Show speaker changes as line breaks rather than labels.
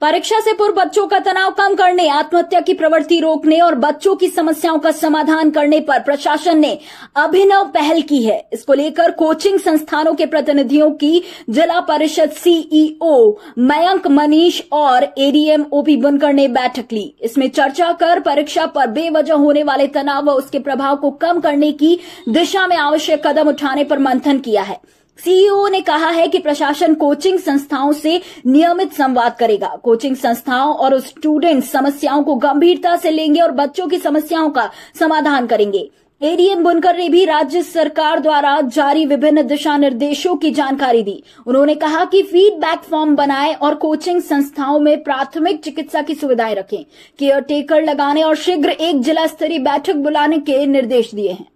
परीक्षा से पूर्व बच्चों का तनाव कम करने आत्महत्या की प्रवृत्ति रोकने और बच्चों की समस्याओं का समाधान करने पर प्रशासन ने अभिनव पहल की है इसको लेकर कोचिंग संस्थानों के प्रतिनिधियों की जिला परिषद सीईओ मयंक मनीष और एडीएम ओपी बुनकर ने बैठक ली इसमें चर्चा कर परीक्षा पर बेवजह होने वाले तनाव व उसके प्रभाव को कम करने की दिशा में आवश्यक कदम उठाने पर मंथन किया है सीईओ e ने कहा है कि प्रशासन कोचिंग संस्थाओं से नियमित संवाद करेगा कोचिंग संस्थाओं और स्टूडेंट समस्याओं को गंभीरता से लेंगे और बच्चों की समस्याओं का समाधान करेंगे एडीएम बुनकर ने भी राज्य सरकार द्वारा जारी विभिन्न दिशा निर्देशों की जानकारी दी उन्होंने कहा कि फीडबैक फॉर्म बनाएं और कोचिंग संस्थाओं में प्राथमिक चिकित्सा की सुविधाएं रखें केयर टेकर लगाने और शीघ्र एक जिला स्तरीय बैठक बुलाने के निर्देश दिए हैं